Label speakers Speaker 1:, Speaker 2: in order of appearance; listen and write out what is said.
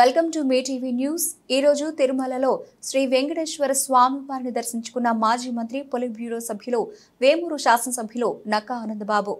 Speaker 1: welcome to మీ TV news ఈరోజు తిరుమలలో శ్రీ వెంకటేశ్వర స్వామి వారిని దర్శించుకున్న మాజీ మంత్రి పొలిట్ బ్యూరో సభ్యులు వేమూరు శాసనసభ్యులు నక్కా ఆనందబాబు